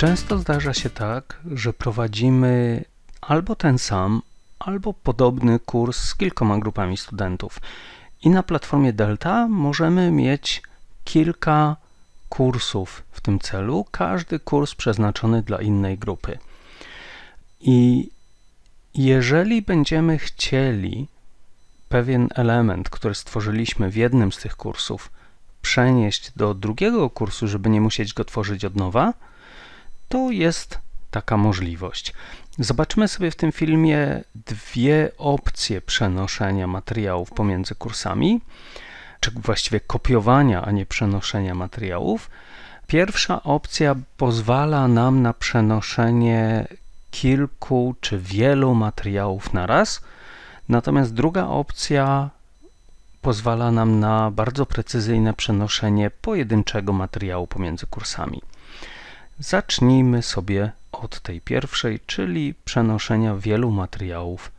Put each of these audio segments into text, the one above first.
Często zdarza się tak, że prowadzimy albo ten sam, albo podobny kurs z kilkoma grupami studentów. I na platformie Delta możemy mieć kilka kursów w tym celu, każdy kurs przeznaczony dla innej grupy. I jeżeli będziemy chcieli pewien element, który stworzyliśmy w jednym z tych kursów, przenieść do drugiego kursu, żeby nie musieć go tworzyć od nowa, to jest taka możliwość. Zobaczmy sobie w tym filmie dwie opcje przenoszenia materiałów pomiędzy kursami, czy właściwie kopiowania, a nie przenoszenia materiałów. Pierwsza opcja pozwala nam na przenoszenie kilku czy wielu materiałów na raz, natomiast druga opcja pozwala nam na bardzo precyzyjne przenoszenie pojedynczego materiału pomiędzy kursami. Zacznijmy sobie od tej pierwszej, czyli przenoszenia wielu materiałów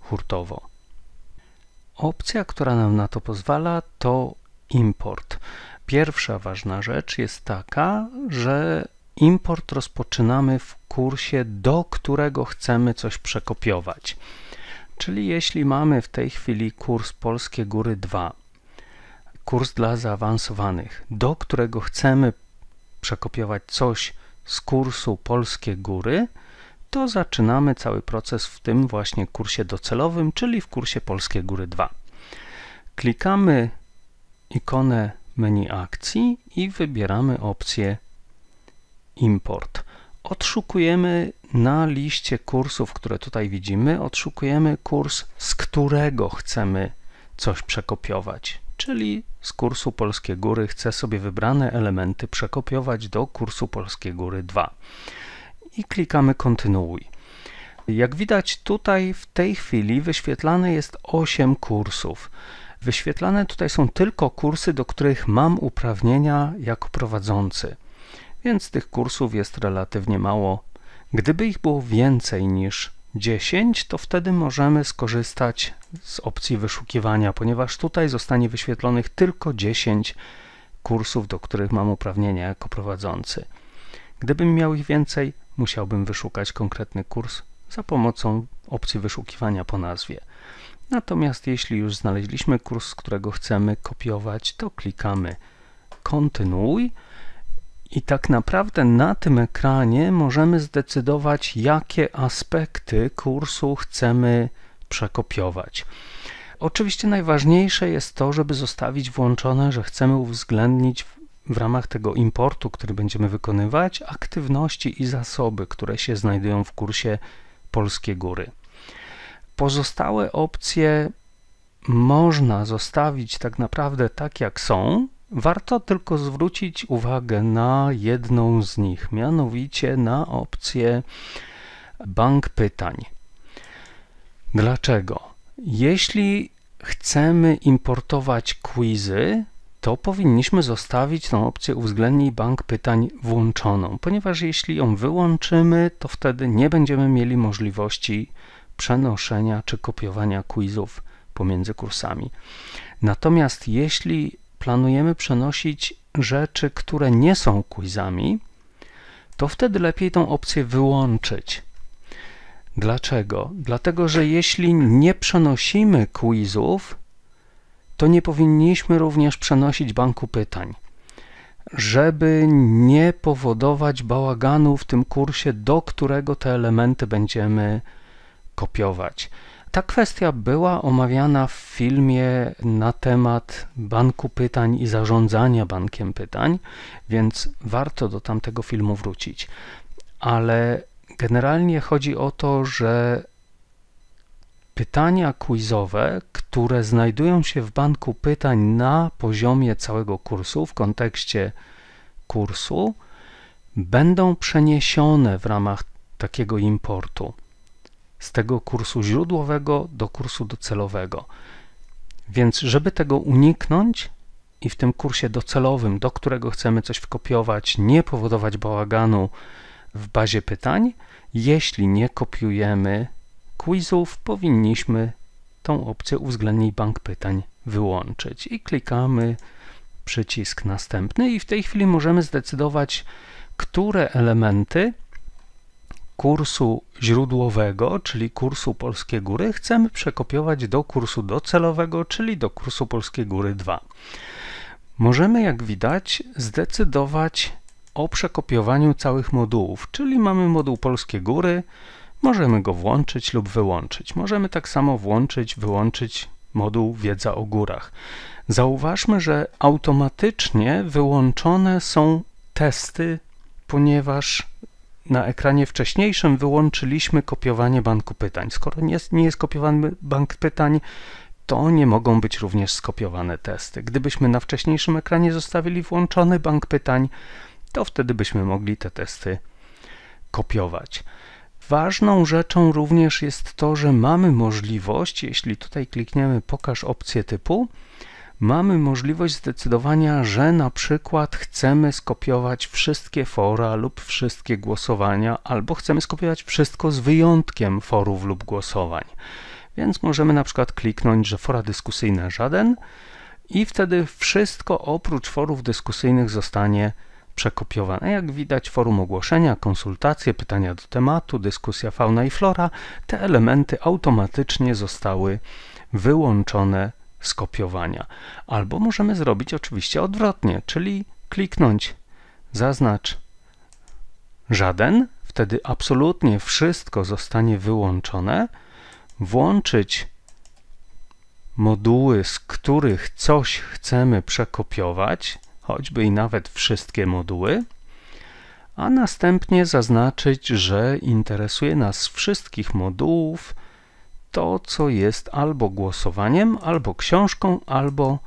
hurtowo. Opcja, która nam na to pozwala, to import. Pierwsza ważna rzecz jest taka, że import rozpoczynamy w kursie, do którego chcemy coś przekopiować. Czyli jeśli mamy w tej chwili kurs Polskie Góry 2, kurs dla zaawansowanych, do którego chcemy przekopiować coś, z kursu Polskie Góry, to zaczynamy cały proces w tym właśnie kursie docelowym, czyli w kursie Polskie Góry 2. Klikamy ikonę menu akcji i wybieramy opcję import. Odszukujemy na liście kursów, które tutaj widzimy, odszukujemy kurs, z którego chcemy coś przekopiować czyli z kursu Polskie Góry chcę sobie wybrane elementy przekopiować do kursu Polskie Góry 2 i klikamy kontynuuj. Jak widać tutaj w tej chwili wyświetlane jest 8 kursów. Wyświetlane tutaj są tylko kursy, do których mam uprawnienia jako prowadzący, więc tych kursów jest relatywnie mało. Gdyby ich było więcej niż 10, to wtedy możemy skorzystać z opcji wyszukiwania, ponieważ tutaj zostanie wyświetlonych tylko 10 kursów, do których mam uprawnienia jako prowadzący. Gdybym miał ich więcej, musiałbym wyszukać konkretny kurs za pomocą opcji wyszukiwania po nazwie. Natomiast jeśli już znaleźliśmy kurs, z którego chcemy kopiować, to klikamy kontynuuj. I tak naprawdę na tym ekranie możemy zdecydować, jakie aspekty kursu chcemy przekopiować. Oczywiście najważniejsze jest to, żeby zostawić włączone, że chcemy uwzględnić w ramach tego importu, który będziemy wykonywać, aktywności i zasoby, które się znajdują w kursie Polskie Góry. Pozostałe opcje można zostawić tak naprawdę tak, jak są, Warto tylko zwrócić uwagę na jedną z nich, mianowicie na opcję bank pytań. Dlaczego? Jeśli chcemy importować quizy, to powinniśmy zostawić tą opcję uwzględnij bank pytań włączoną, ponieważ jeśli ją wyłączymy, to wtedy nie będziemy mieli możliwości przenoszenia czy kopiowania quizów pomiędzy kursami. Natomiast jeśli planujemy przenosić rzeczy, które nie są quizami, to wtedy lepiej tą opcję wyłączyć. Dlaczego? Dlatego, że jeśli nie przenosimy quizów, to nie powinniśmy również przenosić banku pytań. Żeby nie powodować bałaganu w tym kursie, do którego te elementy będziemy kopiować. Ta kwestia była omawiana w filmie na temat banku pytań i zarządzania bankiem pytań, więc warto do tamtego filmu wrócić. Ale generalnie chodzi o to, że pytania quizowe, które znajdują się w banku pytań na poziomie całego kursu, w kontekście kursu, będą przeniesione w ramach takiego importu z tego kursu źródłowego do kursu docelowego. Więc, żeby tego uniknąć i w tym kursie docelowym, do którego chcemy coś wkopiować, nie powodować bałaganu w bazie pytań, jeśli nie kopiujemy quizów, powinniśmy tą opcję uwzględnić bank pytań wyłączyć i klikamy przycisk następny i w tej chwili możemy zdecydować, które elementy kursu źródłowego, czyli kursu Polskie Góry, chcemy przekopiować do kursu docelowego, czyli do kursu Polskie Góry 2. Możemy, jak widać, zdecydować o przekopiowaniu całych modułów, czyli mamy moduł Polskie Góry, możemy go włączyć lub wyłączyć. Możemy tak samo włączyć, wyłączyć moduł Wiedza o Górach. Zauważmy, że automatycznie wyłączone są testy, ponieważ na ekranie wcześniejszym wyłączyliśmy kopiowanie banku pytań. Skoro nie jest, nie jest kopiowany bank pytań, to nie mogą być również skopiowane testy. Gdybyśmy na wcześniejszym ekranie zostawili włączony bank pytań, to wtedy byśmy mogli te testy kopiować. Ważną rzeczą również jest to, że mamy możliwość, jeśli tutaj klikniemy pokaż opcję typu, mamy możliwość zdecydowania, że na przykład chcemy skopiować wszystkie fora lub wszystkie głosowania, albo chcemy skopiować wszystko z wyjątkiem forów lub głosowań. Więc możemy na przykład kliknąć, że fora dyskusyjne żaden i wtedy wszystko oprócz forów dyskusyjnych zostanie przekopiowane. Jak widać, forum ogłoszenia, konsultacje, pytania do tematu, dyskusja fauna i flora, te elementy automatycznie zostały wyłączone skopiowania. Albo możemy zrobić oczywiście odwrotnie, czyli kliknąć zaznacz żaden, wtedy absolutnie wszystko zostanie wyłączone, włączyć moduły, z których coś chcemy przekopiować, choćby i nawet wszystkie moduły, a następnie zaznaczyć, że interesuje nas wszystkich modułów, to, co jest albo głosowaniem, albo książką, albo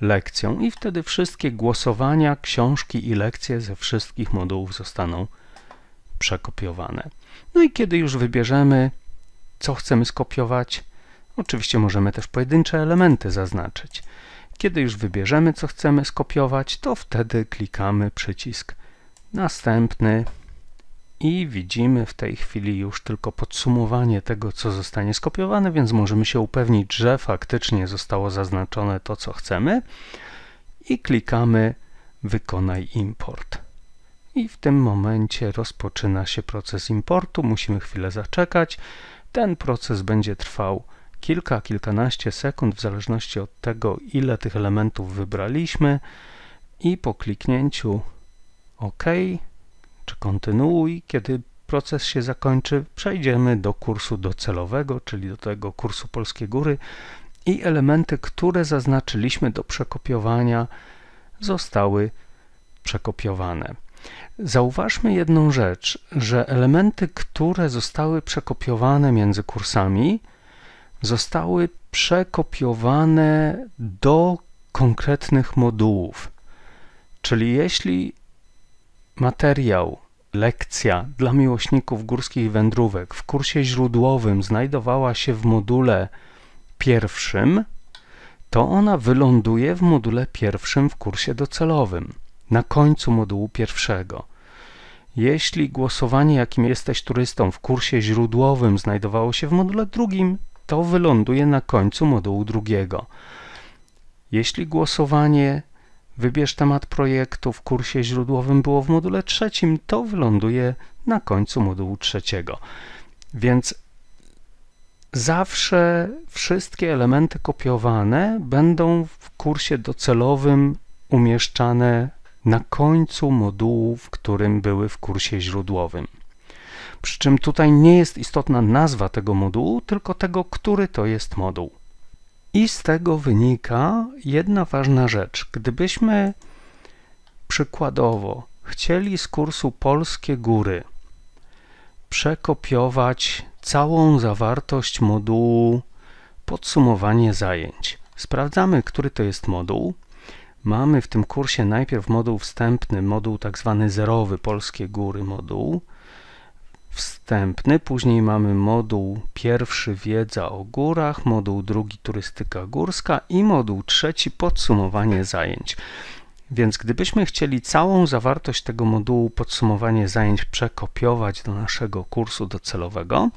lekcją. I wtedy wszystkie głosowania, książki i lekcje ze wszystkich modułów zostaną przekopiowane. No i kiedy już wybierzemy, co chcemy skopiować, oczywiście możemy też pojedyncze elementy zaznaczyć. Kiedy już wybierzemy, co chcemy skopiować, to wtedy klikamy przycisk Następny i widzimy w tej chwili już tylko podsumowanie tego, co zostanie skopiowane, więc możemy się upewnić, że faktycznie zostało zaznaczone to, co chcemy i klikamy wykonaj import. I w tym momencie rozpoczyna się proces importu, musimy chwilę zaczekać. Ten proces będzie trwał kilka, kilkanaście sekund, w zależności od tego, ile tych elementów wybraliśmy. I po kliknięciu OK czy kontynuuj. Kiedy proces się zakończy, przejdziemy do kursu docelowego, czyli do tego kursu Polskie Góry i elementy, które zaznaczyliśmy do przekopiowania zostały przekopiowane. Zauważmy jedną rzecz, że elementy, które zostały przekopiowane między kursami, zostały przekopiowane do konkretnych modułów. Czyli jeśli Materiał, lekcja dla miłośników górskich wędrówek w kursie źródłowym znajdowała się w module pierwszym, to ona wyląduje w module pierwszym w kursie docelowym, na końcu modułu pierwszego. Jeśli głosowanie, jakim jesteś turystą w kursie źródłowym znajdowało się w module drugim, to wyląduje na końcu modułu drugiego. Jeśli głosowanie, Wybierz temat projektu w kursie źródłowym było w module trzecim, to wyląduje na końcu modułu trzeciego. Więc zawsze wszystkie elementy kopiowane będą w kursie docelowym umieszczane na końcu modułu, w którym były w kursie źródłowym. Przy czym tutaj nie jest istotna nazwa tego modułu, tylko tego, który to jest moduł. I z tego wynika jedna ważna rzecz. Gdybyśmy przykładowo chcieli z kursu Polskie Góry przekopiować całą zawartość modułu podsumowanie zajęć. Sprawdzamy, który to jest moduł. Mamy w tym kursie najpierw moduł wstępny, moduł tak zwany zerowy, Polskie Góry moduł wstępny, później mamy moduł pierwszy wiedza o górach, moduł drugi turystyka górska i moduł trzeci podsumowanie zajęć. Więc gdybyśmy chcieli całą zawartość tego modułu podsumowanie zajęć przekopiować do naszego kursu docelowego,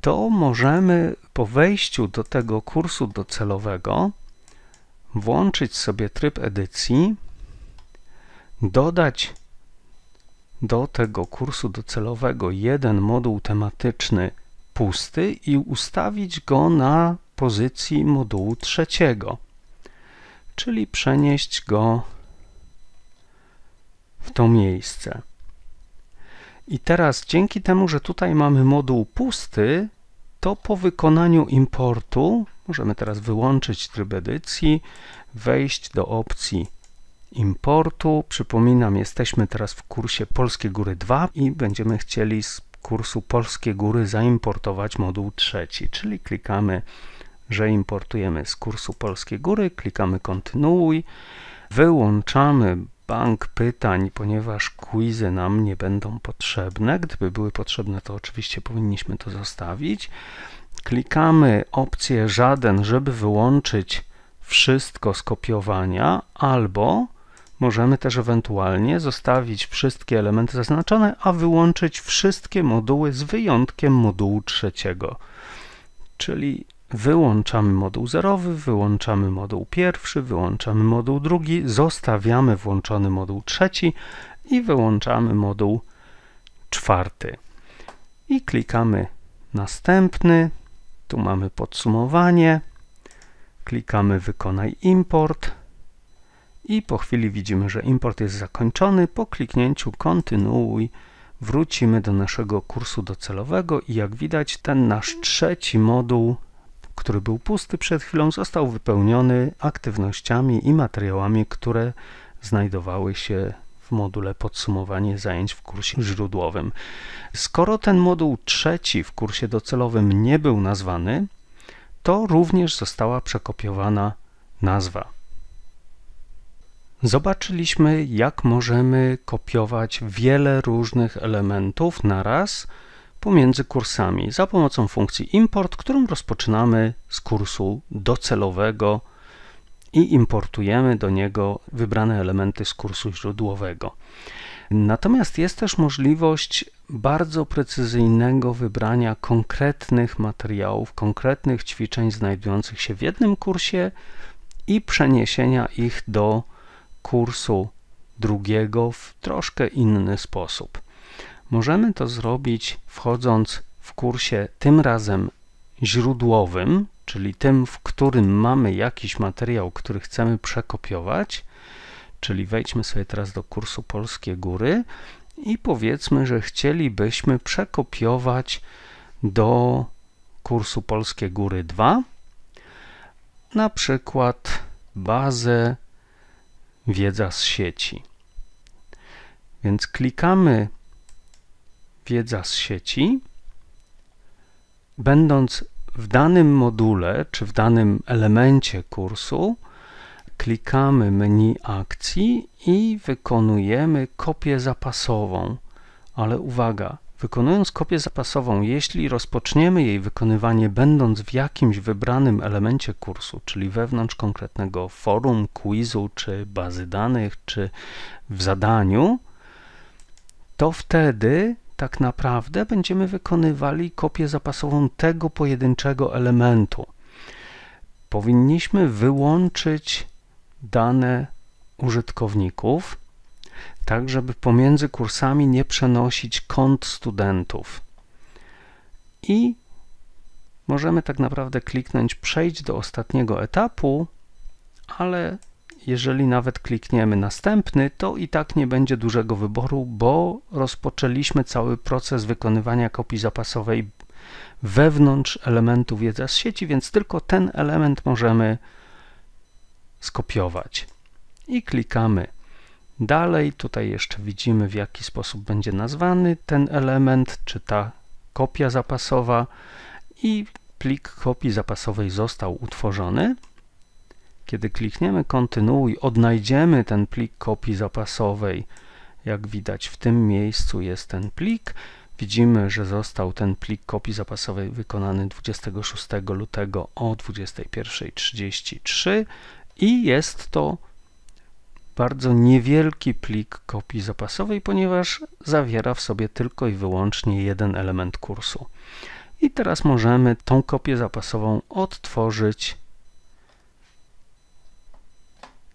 to możemy po wejściu do tego kursu docelowego włączyć sobie tryb edycji, dodać do tego kursu docelowego jeden moduł tematyczny pusty i ustawić go na pozycji modułu trzeciego, czyli przenieść go w to miejsce. I teraz dzięki temu, że tutaj mamy moduł pusty, to po wykonaniu importu możemy teraz wyłączyć tryb edycji, wejść do opcji importu. Przypominam, jesteśmy teraz w kursie Polskie Góry 2 i będziemy chcieli z kursu Polskie Góry zaimportować moduł trzeci, czyli klikamy, że importujemy z kursu Polskie Góry, klikamy kontynuuj, wyłączamy bank pytań, ponieważ quizy nam nie będą potrzebne. Gdyby były potrzebne, to oczywiście powinniśmy to zostawić. Klikamy opcję żaden, żeby wyłączyć wszystko z kopiowania, albo Możemy też ewentualnie zostawić wszystkie elementy zaznaczone, a wyłączyć wszystkie moduły z wyjątkiem modułu trzeciego. Czyli wyłączamy moduł zerowy, wyłączamy moduł pierwszy, wyłączamy moduł drugi, zostawiamy włączony moduł trzeci i wyłączamy moduł czwarty. I klikamy następny, tu mamy podsumowanie, klikamy wykonaj import, i po chwili widzimy, że import jest zakończony. Po kliknięciu kontynuuj wrócimy do naszego kursu docelowego i jak widać ten nasz trzeci moduł, który był pusty przed chwilą, został wypełniony aktywnościami i materiałami, które znajdowały się w module podsumowanie zajęć w kursie źródłowym. Skoro ten moduł trzeci w kursie docelowym nie był nazwany, to również została przekopiowana nazwa zobaczyliśmy, jak możemy kopiować wiele różnych elementów naraz pomiędzy kursami za pomocą funkcji import, którą rozpoczynamy z kursu docelowego i importujemy do niego wybrane elementy z kursu źródłowego. Natomiast jest też możliwość bardzo precyzyjnego wybrania konkretnych materiałów, konkretnych ćwiczeń znajdujących się w jednym kursie i przeniesienia ich do kursu drugiego w troszkę inny sposób. Możemy to zrobić wchodząc w kursie tym razem źródłowym, czyli tym, w którym mamy jakiś materiał, który chcemy przekopiować, czyli wejdźmy sobie teraz do kursu Polskie Góry i powiedzmy, że chcielibyśmy przekopiować do kursu Polskie Góry 2 na przykład bazę wiedza z sieci. Więc klikamy wiedza z sieci. Będąc w danym module czy w danym elemencie kursu, klikamy menu akcji i wykonujemy kopię zapasową. Ale uwaga, Wykonując kopię zapasową, jeśli rozpoczniemy jej wykonywanie będąc w jakimś wybranym elemencie kursu, czyli wewnątrz konkretnego forum, quizu czy bazy danych, czy w zadaniu, to wtedy tak naprawdę będziemy wykonywali kopię zapasową tego pojedynczego elementu. Powinniśmy wyłączyć dane użytkowników, tak żeby pomiędzy kursami nie przenosić kont studentów. I możemy tak naprawdę kliknąć przejść do ostatniego etapu, ale jeżeli nawet klikniemy następny, to i tak nie będzie dużego wyboru, bo rozpoczęliśmy cały proces wykonywania kopii zapasowej wewnątrz elementu wiedza z sieci, więc tylko ten element możemy skopiować. I klikamy Dalej tutaj jeszcze widzimy w jaki sposób będzie nazwany ten element, czy ta kopia zapasowa i plik kopii zapasowej został utworzony. Kiedy klikniemy kontynuuj, odnajdziemy ten plik kopii zapasowej. Jak widać w tym miejscu jest ten plik. Widzimy, że został ten plik kopii zapasowej wykonany 26 lutego o 21.33 i jest to bardzo niewielki plik kopii zapasowej, ponieważ zawiera w sobie tylko i wyłącznie jeden element kursu. I teraz możemy tą kopię zapasową odtworzyć.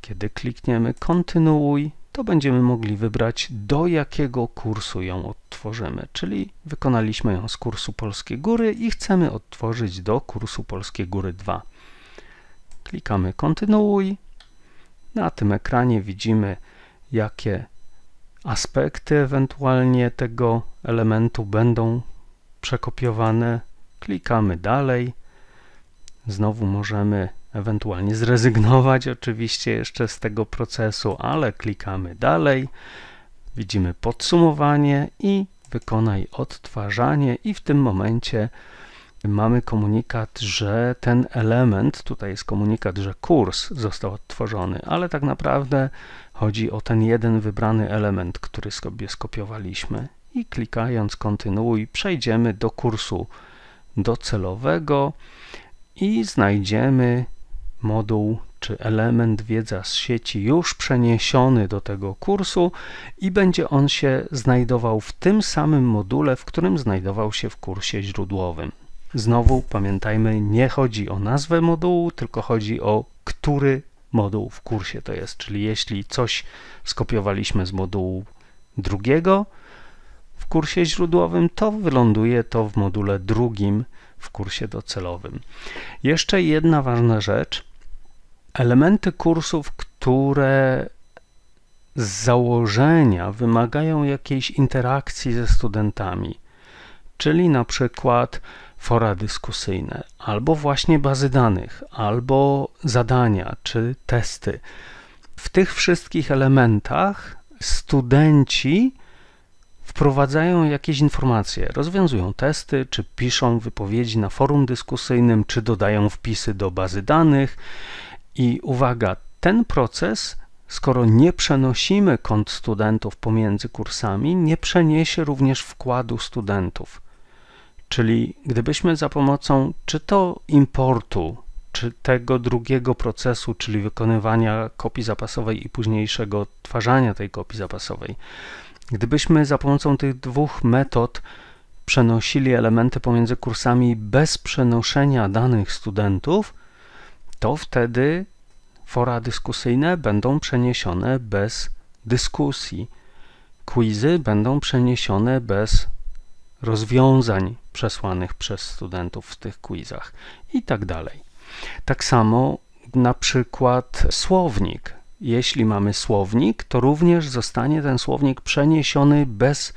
Kiedy klikniemy kontynuuj, to będziemy mogli wybrać do jakiego kursu ją odtworzymy, czyli wykonaliśmy ją z kursu Polskie Góry i chcemy odtworzyć do kursu Polskie Góry 2. Klikamy kontynuuj, na tym ekranie widzimy, jakie aspekty ewentualnie tego elementu będą przekopiowane. Klikamy dalej. Znowu możemy ewentualnie zrezygnować oczywiście jeszcze z tego procesu, ale klikamy dalej. Widzimy podsumowanie i wykonaj odtwarzanie i w tym momencie mamy komunikat, że ten element, tutaj jest komunikat, że kurs został odtworzony, ale tak naprawdę chodzi o ten jeden wybrany element, który sobie skopiowaliśmy i klikając kontynuuj przejdziemy do kursu docelowego i znajdziemy moduł czy element wiedza z sieci już przeniesiony do tego kursu i będzie on się znajdował w tym samym module, w którym znajdował się w kursie źródłowym. Znowu pamiętajmy, nie chodzi o nazwę modułu, tylko chodzi o który moduł w kursie to jest. Czyli jeśli coś skopiowaliśmy z modułu drugiego w kursie źródłowym, to wyląduje to w module drugim w kursie docelowym. Jeszcze jedna ważna rzecz. Elementy kursów, które z założenia wymagają jakiejś interakcji ze studentami, czyli na przykład fora dyskusyjne, albo właśnie bazy danych, albo zadania czy testy. W tych wszystkich elementach studenci wprowadzają jakieś informacje, rozwiązują testy, czy piszą wypowiedzi na forum dyskusyjnym, czy dodają wpisy do bazy danych. I uwaga, ten proces, skoro nie przenosimy kont studentów pomiędzy kursami, nie przeniesie również wkładu studentów. Czyli gdybyśmy za pomocą czy to importu, czy tego drugiego procesu, czyli wykonywania kopii zapasowej i późniejszego odtwarzania tej kopii zapasowej, gdybyśmy za pomocą tych dwóch metod przenosili elementy pomiędzy kursami bez przenoszenia danych studentów, to wtedy fora dyskusyjne będą przeniesione bez dyskusji. Quizy będą przeniesione bez rozwiązań przesłanych przez studentów w tych quizach i tak dalej. Tak samo na przykład słownik. Jeśli mamy słownik, to również zostanie ten słownik przeniesiony bez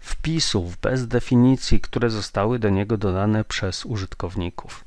wpisów, bez definicji, które zostały do niego dodane przez użytkowników.